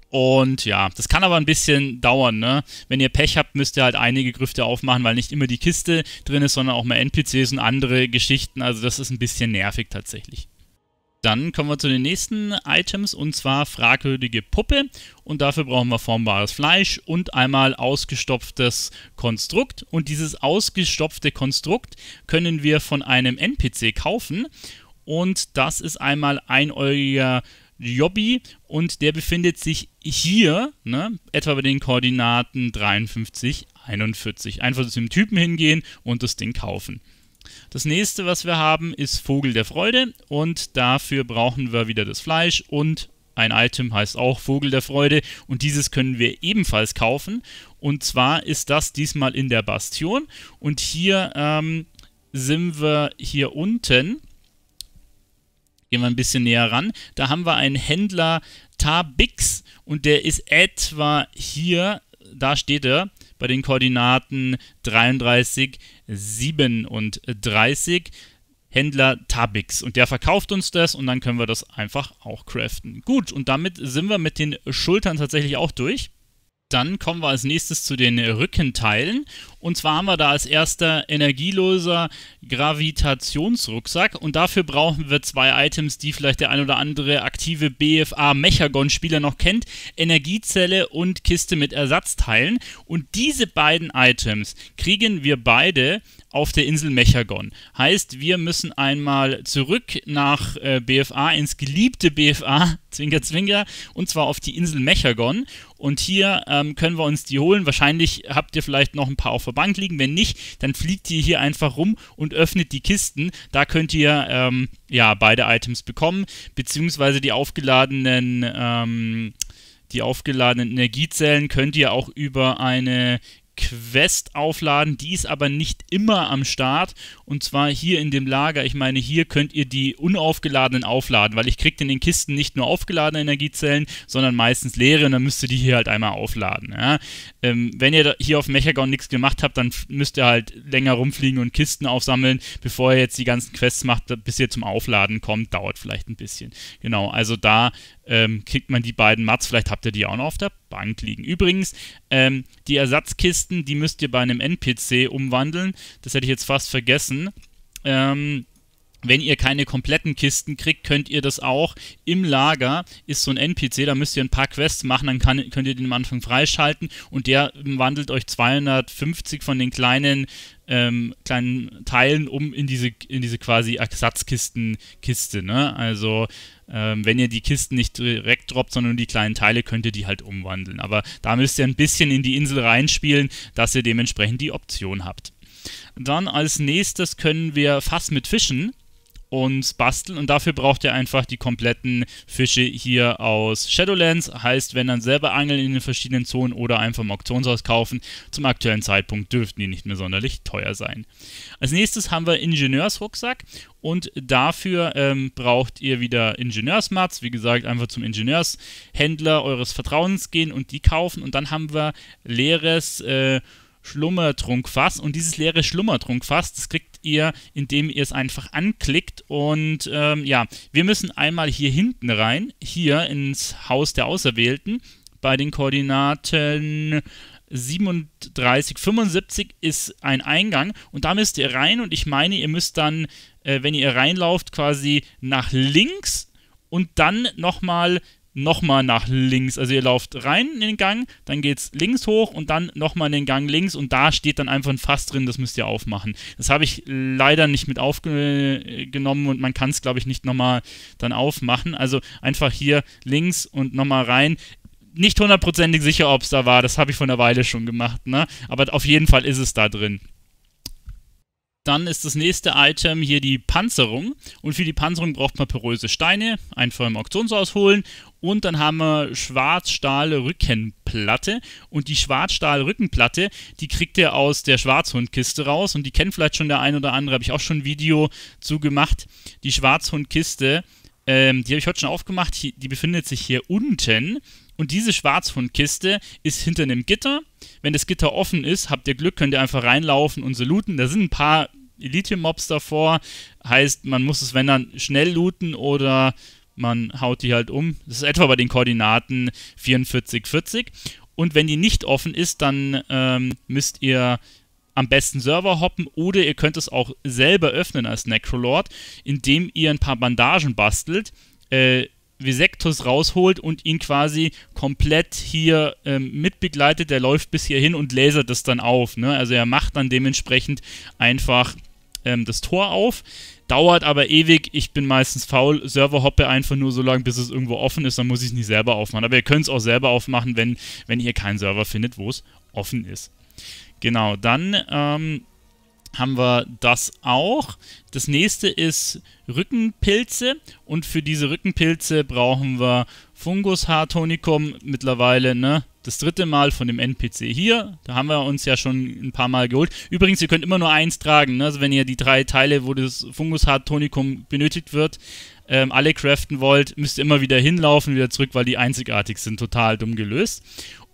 Und ja, das kann aber ein bisschen dauern. Ne? Wenn ihr Pech habt, müsst ihr halt einige Grüfte aufmachen, weil nicht immer die Kiste drin ist, sondern auch mal NPCs und andere Geschichten. Also das ist ein bisschen nervig tatsächlich. Dann kommen wir zu den nächsten Items und zwar fragwürdige Puppe und dafür brauchen wir formbares Fleisch und einmal ausgestopftes Konstrukt und dieses ausgestopfte Konstrukt können wir von einem NPC kaufen und das ist einmal einäugiger Jobbi und der befindet sich hier, ne, etwa bei den Koordinaten 53, 41. Einfach zu dem Typen hingehen und das Ding kaufen. Das nächste, was wir haben, ist Vogel der Freude und dafür brauchen wir wieder das Fleisch und ein Item heißt auch Vogel der Freude und dieses können wir ebenfalls kaufen. Und zwar ist das diesmal in der Bastion und hier ähm, sind wir hier unten Gehen wir ein bisschen näher ran. Da haben wir einen Händler Tabix und der ist etwa hier, da steht er, bei den Koordinaten 33, 37. Händler Tabix und der verkauft uns das und dann können wir das einfach auch craften. Gut, und damit sind wir mit den Schultern tatsächlich auch durch. Dann kommen wir als nächstes zu den Rückenteilen und zwar haben wir da als erster energieloser Gravitationsrucksack. Und dafür brauchen wir zwei Items, die vielleicht der ein oder andere aktive BFA Mechagon-Spieler noch kennt. Energiezelle und Kiste mit Ersatzteilen. Und diese beiden Items kriegen wir beide auf der Insel Mechagon. Heißt, wir müssen einmal zurück nach äh, BFA, ins geliebte BFA, Zwinker, Zwinker, und zwar auf die Insel Mechagon. Und hier ähm, können wir uns die holen. Wahrscheinlich habt ihr vielleicht noch ein paar auf der Bank liegen. Wenn nicht, dann fliegt ihr hier einfach rum und öffnet die Kisten. Da könnt ihr ähm, ja beide Items bekommen, beziehungsweise die aufgeladenen ähm, die aufgeladenen Energiezellen könnt ihr auch über eine Quest aufladen. Die ist aber nicht immer am Start. Und zwar hier in dem Lager. Ich meine, hier könnt ihr die unaufgeladenen aufladen, weil ich kriege in den Kisten nicht nur aufgeladene Energiezellen, sondern meistens leere. Und dann müsst ihr die hier halt einmal aufladen. Ja. Ähm, wenn ihr hier auf Mechagon nichts gemacht habt, dann müsst ihr halt länger rumfliegen und Kisten aufsammeln, bevor ihr jetzt die ganzen Quests macht, bis ihr zum Aufladen kommt. Dauert vielleicht ein bisschen. Genau, also da ähm, kriegt man die beiden Mats. Vielleicht habt ihr die auch noch auf der Bank liegen. Übrigens, ähm, die Ersatzkisten, die müsst ihr bei einem NPC umwandeln. Das hätte ich jetzt fast vergessen. Ähm, wenn ihr keine kompletten Kisten kriegt, könnt ihr das auch. Im Lager ist so ein NPC, da müsst ihr ein paar Quests machen, dann kann, könnt ihr den am Anfang freischalten und der wandelt euch 250 von den kleinen, ähm, kleinen Teilen um in diese, in diese quasi Ersatzkisten-Kiste. Ne? Also ähm, wenn ihr die Kisten nicht direkt droppt, sondern nur die kleinen Teile, könnt ihr die halt umwandeln. Aber da müsst ihr ein bisschen in die Insel reinspielen, dass ihr dementsprechend die Option habt. Dann als nächstes können wir Fass mit Fischen und basteln. Und dafür braucht ihr einfach die kompletten Fische hier aus Shadowlands. Heißt, wenn dann selber angeln in den verschiedenen Zonen oder einfach im Auktionshaus kaufen. Zum aktuellen Zeitpunkt dürften die nicht mehr sonderlich teuer sein. Als nächstes haben wir Ingenieursrucksack. Und dafür ähm, braucht ihr wieder Ingenieursmats. Wie gesagt, einfach zum Ingenieurshändler eures Vertrauens gehen und die kaufen. Und dann haben wir leeres... Äh, Schlummertrunkfass und dieses leere Schlummertrunkfass, das kriegt ihr, indem ihr es einfach anklickt. Und ähm, ja, wir müssen einmal hier hinten rein, hier ins Haus der Auserwählten, bei den Koordinaten 37, 75 ist ein Eingang und da müsst ihr rein und ich meine, ihr müsst dann, äh, wenn ihr reinlauft, quasi nach links und dann nochmal nochmal nach links. Also ihr lauft rein in den Gang, dann geht es links hoch und dann nochmal in den Gang links und da steht dann einfach ein Fass drin, das müsst ihr aufmachen. Das habe ich leider nicht mit aufgenommen und man kann es, glaube ich, nicht nochmal dann aufmachen. Also einfach hier links und nochmal rein nicht hundertprozentig sicher, ob es da war. Das habe ich vor einer Weile schon gemacht. Ne? Aber auf jeden Fall ist es da drin. Dann ist das nächste Item hier die Panzerung. Und für die Panzerung braucht man poröse Steine, einfach im Auktionshaus holen. Und dann haben wir Schwarzstahl-Rückenplatte. Und die Schwarzstahl-Rückenplatte, die kriegt ihr aus der Schwarzhundkiste raus. Und die kennt vielleicht schon der ein oder andere, habe ich auch schon ein Video zu gemacht. Die Schwarzhundkiste, ähm, die habe ich heute schon aufgemacht, die befindet sich hier unten. Und diese Schwarzhundkiste ist hinter einem Gitter. Wenn das Gitter offen ist, habt ihr Glück, könnt ihr einfach reinlaufen und sie looten. Da sind ein paar Lithium-Mobs davor. Heißt, man muss es, wenn dann, schnell looten oder man haut die halt um. Das ist etwa bei den Koordinaten 44, 40. Und wenn die nicht offen ist, dann ähm, müsst ihr am besten Server hoppen oder ihr könnt es auch selber öffnen als Necrolord, indem ihr ein paar Bandagen bastelt, äh, Visektus rausholt und ihn quasi komplett hier ähm, mitbegleitet. Der läuft bis hierhin und lasert das dann auf. Ne? Also er macht dann dementsprechend einfach ähm, das Tor auf. Dauert aber ewig. Ich bin meistens faul. Server hoppe einfach nur so lange, bis es irgendwo offen ist. Dann muss ich es nicht selber aufmachen. Aber ihr könnt es auch selber aufmachen, wenn, wenn ihr keinen Server findet, wo es offen ist. Genau, dann ähm, haben wir das auch. Das nächste ist Rückenpilze. Und für diese Rückenpilze brauchen wir Fungus Hartonicum mittlerweile, ne? das dritte Mal von dem NPC hier. Da haben wir uns ja schon ein paar Mal geholt. Übrigens, ihr könnt immer nur eins tragen. Ne? Also wenn ihr die drei Teile, wo das Fungushart-Tonikum benötigt wird, ähm, alle craften wollt, müsst ihr immer wieder hinlaufen, wieder zurück, weil die einzigartig sind. Total dumm gelöst.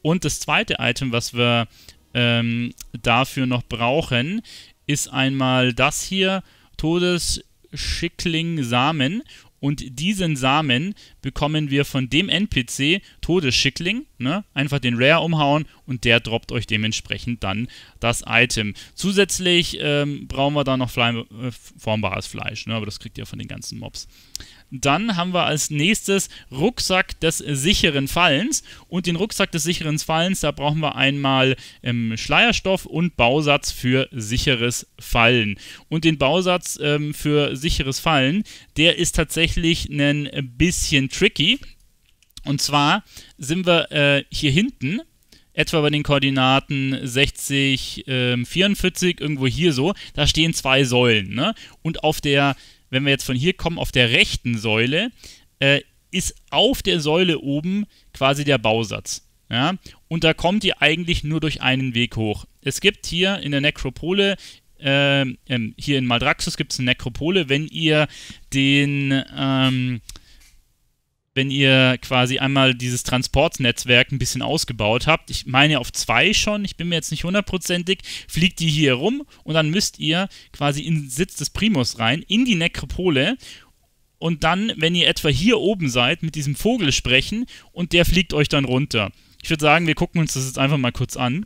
Und das zweite Item, was wir ähm, dafür noch brauchen, ist einmal das hier, Todesschickling Samen. Und diesen Samen bekommen wir von dem NPC Todesschickling. Ne? Einfach den Rare umhauen und der droppt euch dementsprechend dann das Item. Zusätzlich ähm, brauchen wir da noch Fle äh, formbares Fleisch, ne? aber das kriegt ihr von den ganzen Mobs. Dann haben wir als nächstes Rucksack des sicheren Fallens. Und den Rucksack des sicheren Fallens, da brauchen wir einmal ähm, Schleierstoff und Bausatz für sicheres Fallen. Und den Bausatz ähm, für sicheres Fallen, der ist tatsächlich ein bisschen tricky. Und zwar sind wir äh, hier hinten etwa bei den Koordinaten 60, äh, 44, irgendwo hier so, da stehen zwei Säulen. Ne? Und auf der wenn wir jetzt von hier kommen, auf der rechten Säule, äh, ist auf der Säule oben quasi der Bausatz. Ja? Und da kommt ihr eigentlich nur durch einen Weg hoch. Es gibt hier in der Nekropole, äh, ähm, hier in Maldraxus gibt es eine Nekropole, wenn ihr den, ähm, wenn ihr quasi einmal dieses Transportnetzwerk ein bisschen ausgebaut habt, ich meine auf zwei schon, ich bin mir jetzt nicht hundertprozentig, fliegt die hier rum und dann müsst ihr quasi in den Sitz des Primus rein, in die Nekropole und dann, wenn ihr etwa hier oben seid, mit diesem Vogel sprechen und der fliegt euch dann runter. Ich würde sagen, wir gucken uns das jetzt einfach mal kurz an.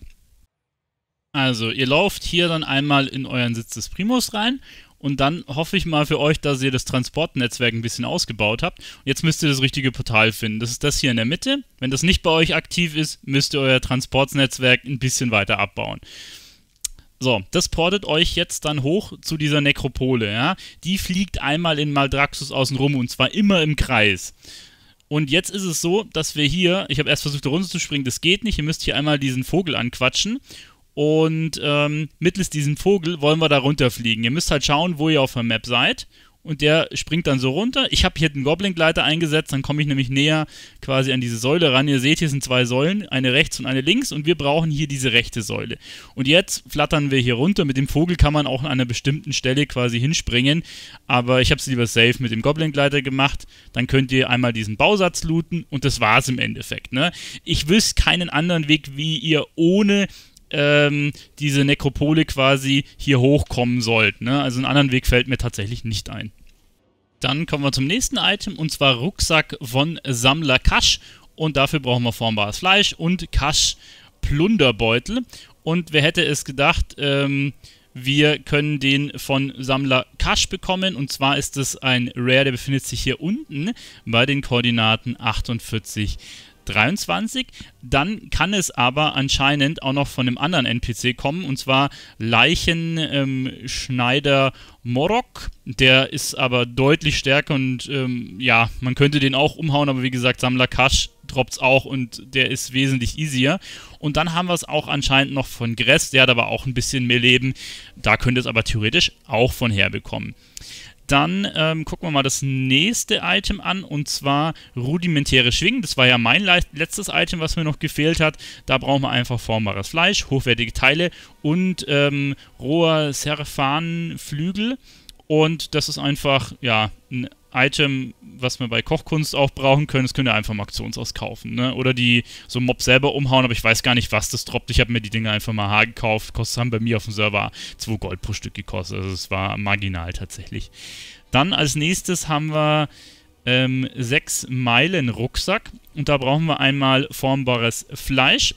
Also, ihr lauft hier dann einmal in euren Sitz des Primus rein und dann hoffe ich mal für euch, dass ihr das Transportnetzwerk ein bisschen ausgebaut habt. Und jetzt müsst ihr das richtige Portal finden. Das ist das hier in der Mitte. Wenn das nicht bei euch aktiv ist, müsst ihr euer Transportnetzwerk ein bisschen weiter abbauen. So, das portet euch jetzt dann hoch zu dieser Nekropole, ja? Die fliegt einmal in Maldraxus außen rum und zwar immer im Kreis. Und jetzt ist es so, dass wir hier, ich habe erst versucht, da runterzuspringen, das geht nicht, ihr müsst hier einmal diesen Vogel anquatschen und ähm, mittels diesem Vogel wollen wir da runterfliegen. Ihr müsst halt schauen, wo ihr auf der Map seid. Und der springt dann so runter. Ich habe hier den Goblin-Gleiter eingesetzt, dann komme ich nämlich näher quasi an diese Säule ran. Ihr seht, hier sind zwei Säulen, eine rechts und eine links. Und wir brauchen hier diese rechte Säule. Und jetzt flattern wir hier runter. Mit dem Vogel kann man auch an einer bestimmten Stelle quasi hinspringen. Aber ich habe es lieber safe mit dem Goblin-Gleiter gemacht. Dann könnt ihr einmal diesen Bausatz looten und das war es im Endeffekt. Ne? Ich wüsste keinen anderen Weg, wie ihr ohne ähm, diese Nekropole quasi hier hochkommen sollt. Ne? Also einen anderen Weg fällt mir tatsächlich nicht ein. Dann kommen wir zum nächsten Item und zwar Rucksack von Sammler Kasch. Und dafür brauchen wir formbares Fleisch und Kasch Plunderbeutel. Und wer hätte es gedacht, ähm, wir können den von Sammler Kasch bekommen. Und zwar ist es ein Rare, der befindet sich hier unten bei den Koordinaten 48, 23. Dann kann es aber anscheinend auch noch von einem anderen NPC kommen, und zwar Leichenschneider ähm, Morok. Der ist aber deutlich stärker und ähm, ja, man könnte den auch umhauen, aber wie gesagt, Sammler Kasch droppt auch und der ist wesentlich easier. Und dann haben wir es auch anscheinend noch von Gress, der hat aber auch ein bisschen mehr Leben. Da könnte es aber theoretisch auch von herbekommen. Dann ähm, gucken wir mal das nächste Item an und zwar rudimentäre Schwingen. Das war ja mein letztes Item, was mir noch gefehlt hat. Da brauchen wir einfach formbares Fleisch, hochwertige Teile und ähm, roher Serfanflügel. Und das ist einfach, ja, ein Item, was wir bei Kochkunst auch brauchen können, das könnt ihr einfach mal Aktionsaus kaufen. Ne? Oder die so einen Mob selber umhauen, aber ich weiß gar nicht, was das droppt. Ich habe mir die Dinger einfach mal H gekauft. Kostet haben bei mir auf dem Server 2 Gold pro Stück gekostet. Also es war marginal tatsächlich. Dann als nächstes haben wir ähm, 6 Meilen Rucksack. Und da brauchen wir einmal formbares Fleisch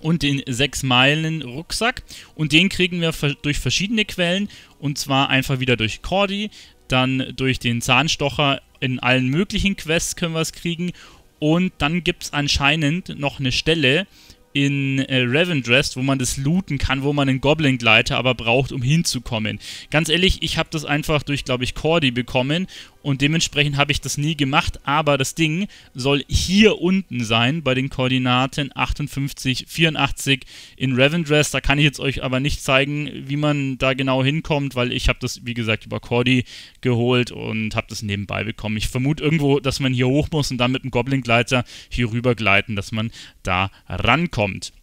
und den 6 Meilen Rucksack. Und den kriegen wir durch verschiedene Quellen. Und zwar einfach wieder durch Cordy. Dann durch den Zahnstocher in allen möglichen Quests können wir es kriegen. Und dann gibt es anscheinend noch eine Stelle in äh, Ravendrest, wo man das looten kann, wo man einen Goblin-Gleiter aber braucht, um hinzukommen. Ganz ehrlich, ich habe das einfach durch, glaube ich, Cordy bekommen und dementsprechend habe ich das nie gemacht, aber das Ding soll hier unten sein bei den Koordinaten 58, 84 in Revendress. Da kann ich jetzt euch aber nicht zeigen, wie man da genau hinkommt, weil ich habe das, wie gesagt, über Cordy geholt und habe das nebenbei bekommen. Ich vermute irgendwo, dass man hier hoch muss und dann mit dem Goblin-Gleiter hier rüber gleiten, dass man da rankommt.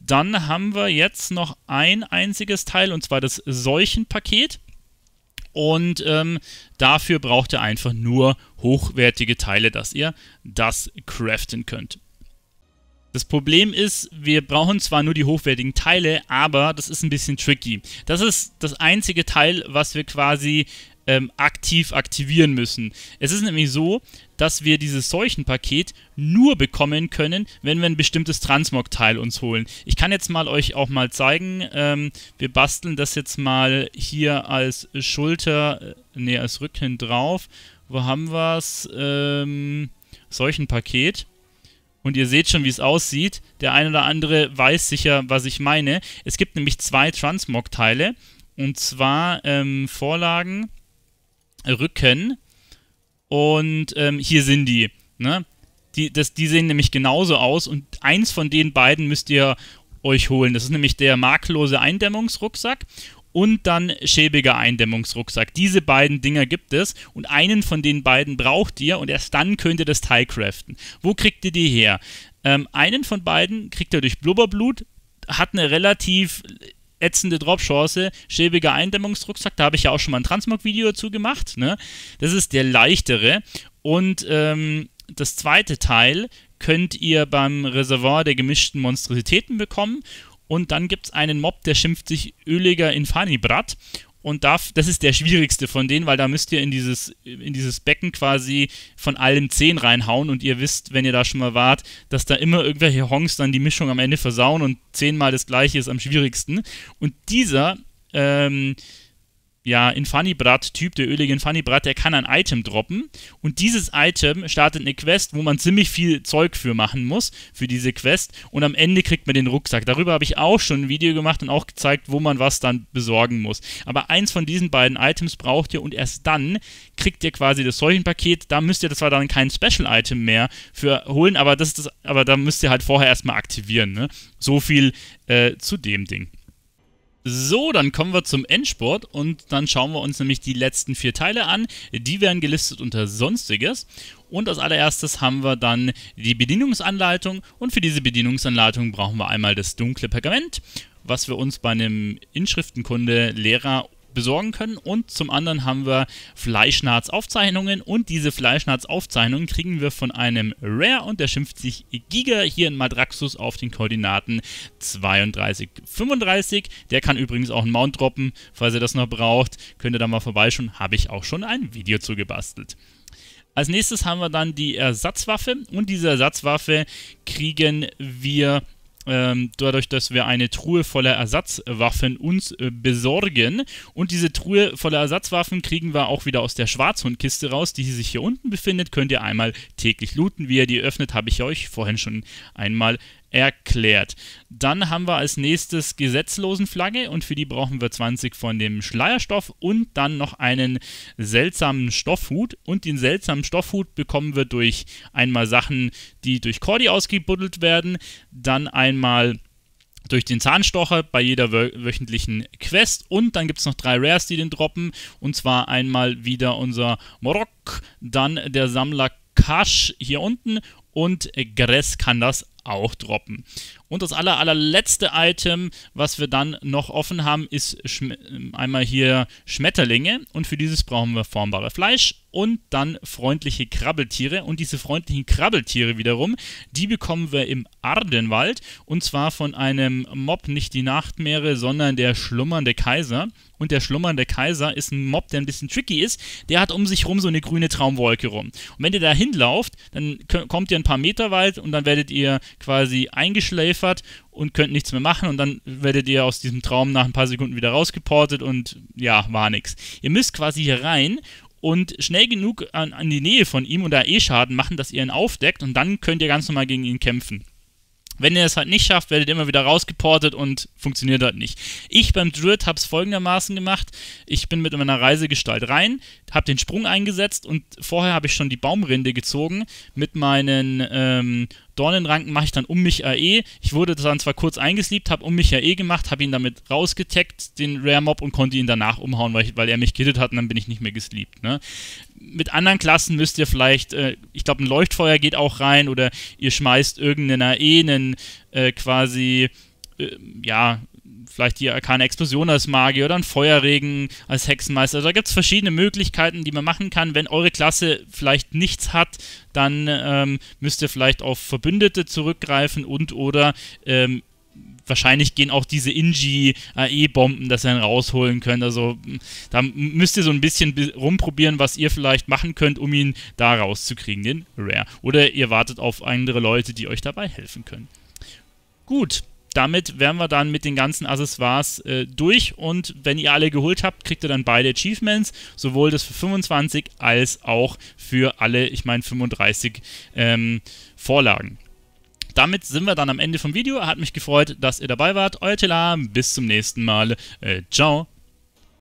Dann haben wir jetzt noch ein einziges Teil und zwar das Seuchenpaket. Und ähm, dafür braucht ihr einfach nur hochwertige Teile, dass ihr das craften könnt. Das Problem ist, wir brauchen zwar nur die hochwertigen Teile, aber das ist ein bisschen tricky. Das ist das einzige Teil, was wir quasi ähm, aktiv aktivieren müssen. Es ist nämlich so, dass wir dieses Seuchenpaket nur bekommen können, wenn wir ein bestimmtes Transmog-Teil uns holen. Ich kann jetzt mal euch auch mal zeigen, ähm, wir basteln das jetzt mal hier als Schulter, äh, nee, als Rücken drauf. Wo haben wir es? Ähm, Seuchenpaket. Und ihr seht schon, wie es aussieht. Der eine oder andere weiß sicher, was ich meine. Es gibt nämlich zwei Transmog-Teile. Und zwar ähm, Vorlagen Rücken. Und ähm, hier sind die. Ne? Die, das, die sehen nämlich genauso aus und eins von den beiden müsst ihr euch holen. Das ist nämlich der marklose Eindämmungsrucksack und dann schäbiger Eindämmungsrucksack. Diese beiden Dinger gibt es und einen von den beiden braucht ihr und erst dann könnt ihr das Teil craften. Wo kriegt ihr die her? Ähm, einen von beiden kriegt ihr durch Blubberblut, hat eine relativ ätzende Dropchance, schäbiger Eindämmungsrucksack, da habe ich ja auch schon mal ein Transmog-Video dazu gemacht, ne? Das ist der leichtere und ähm, das zweite Teil könnt ihr beim Reservoir der gemischten Monstrositäten bekommen und dann gibt es einen Mob, der schimpft sich Öliger Infanibrat und darf, das ist der schwierigste von denen, weil da müsst ihr in dieses, in dieses Becken quasi von allen zehn reinhauen und ihr wisst, wenn ihr da schon mal wart, dass da immer irgendwelche Hongs dann die Mischung am Ende versauen und zehnmal das gleiche ist am schwierigsten. Und dieser, ähm, ja, Infanibrat-Typ, der ölige Infanibrat, der kann ein Item droppen. Und dieses Item startet eine Quest, wo man ziemlich viel Zeug für machen muss, für diese Quest. Und am Ende kriegt man den Rucksack. Darüber habe ich auch schon ein Video gemacht und auch gezeigt, wo man was dann besorgen muss. Aber eins von diesen beiden Items braucht ihr und erst dann kriegt ihr quasi das Seuchenpaket. Da müsst ihr zwar dann kein Special-Item mehr für holen, aber, das, das, aber da müsst ihr halt vorher erstmal aktivieren. Ne? So viel äh, zu dem Ding. So, dann kommen wir zum Endsport und dann schauen wir uns nämlich die letzten vier Teile an. Die werden gelistet unter Sonstiges. Und als allererstes haben wir dann die Bedienungsanleitung und für diese Bedienungsanleitung brauchen wir einmal das dunkle Pergament, was wir uns bei einem Inschriftenkunde Lehrer besorgen können. Und zum anderen haben wir Fleischnarz Aufzeichnungen und diese Fleischnarz Aufzeichnungen kriegen wir von einem Rare und der schimpft sich Giga hier in Madraxus auf den Koordinaten 32, 35. Der kann übrigens auch einen Mount droppen, falls ihr das noch braucht. Könnt ihr da mal vorbeischauen, habe ich auch schon ein Video zu gebastelt. Als nächstes haben wir dann die Ersatzwaffe und diese Ersatzwaffe kriegen wir ähm, dadurch, dass wir eine Truhe voller Ersatzwaffen uns äh, besorgen. Und diese Truhe voller Ersatzwaffen kriegen wir auch wieder aus der Schwarzhundkiste raus, die sich hier unten befindet. Könnt ihr einmal täglich looten. Wie ihr die öffnet, habe ich euch vorhin schon einmal erklärt. Dann haben wir als nächstes Gesetzlosenflagge und für die brauchen wir 20 von dem Schleierstoff und dann noch einen seltsamen Stoffhut. Und den seltsamen Stoffhut bekommen wir durch einmal Sachen, die durch Cordy ausgebuddelt werden, dann einmal durch den Zahnstocher bei jeder wö wöchentlichen Quest. Und dann gibt es noch drei Rares, die den droppen. Und zwar einmal wieder unser Morok, dann der Sammler Kash hier unten und Gress kann das auch droppen. Und das aller, allerletzte Item, was wir dann noch offen haben, ist einmal hier Schmetterlinge. Und für dieses brauchen wir formbare Fleisch und dann freundliche Krabbeltiere. Und diese freundlichen Krabbeltiere wiederum, die bekommen wir im Ardenwald. Und zwar von einem Mob, nicht die Nachtmeere, sondern der schlummernde Kaiser. Und der schlummernde Kaiser ist ein Mob, der ein bisschen tricky ist. Der hat um sich rum so eine grüne Traumwolke rum. Und wenn ihr da hinlauft, dann kommt ihr ein paar Meter weit und dann werdet ihr quasi eingeschläfert wart und könnt nichts mehr machen und dann werdet ihr aus diesem Traum nach ein paar Sekunden wieder rausgeportet und ja, war nix. Ihr müsst quasi hier rein und schnell genug an, an die Nähe von ihm und da E-Schaden machen, dass ihr ihn aufdeckt und dann könnt ihr ganz normal gegen ihn kämpfen. Wenn ihr es halt nicht schafft, werdet ihr immer wieder rausgeportet und funktioniert halt nicht. Ich beim Druid habe es folgendermaßen gemacht. Ich bin mit meiner Reisegestalt rein, habe den Sprung eingesetzt und vorher habe ich schon die Baumrinde gezogen. Mit meinen ähm, Dornenranken mache ich dann um mich AE. Ich wurde dann zwar kurz eingesleept, habe um mich AE gemacht, habe ihn damit rausgeteckt, den Rare Mob, und konnte ihn danach umhauen, weil, ich, weil er mich gehittet hat und dann bin ich nicht mehr gesleept. Ne? mit anderen Klassen müsst ihr vielleicht, äh, ich glaube, ein Leuchtfeuer geht auch rein oder ihr schmeißt irgendeinen AE, eh einen äh, quasi, äh, ja, vielleicht die keine Explosion als Magier oder ein Feuerregen als Hexenmeister. Also da gibt es verschiedene Möglichkeiten, die man machen kann. Wenn eure Klasse vielleicht nichts hat, dann ähm, müsst ihr vielleicht auf Verbündete zurückgreifen und oder ähm, wahrscheinlich gehen auch diese Inji-AE-Bomben, äh, dass ihr dann rausholen könnt. Also da müsst ihr so ein bisschen rumprobieren, was ihr vielleicht machen könnt, um ihn da rauszukriegen, den Rare. Oder ihr wartet auf andere Leute, die euch dabei helfen können. Gut, damit wären wir dann mit den ganzen Accessoires äh, durch und wenn ihr alle geholt habt, kriegt ihr dann beide Achievements, sowohl das für 25 als auch für alle, ich meine 35 ähm, Vorlagen damit sind wir dann am Ende vom Video. Hat mich gefreut, dass ihr dabei wart. Euer Tela, bis zum nächsten Mal. Äh, ciao.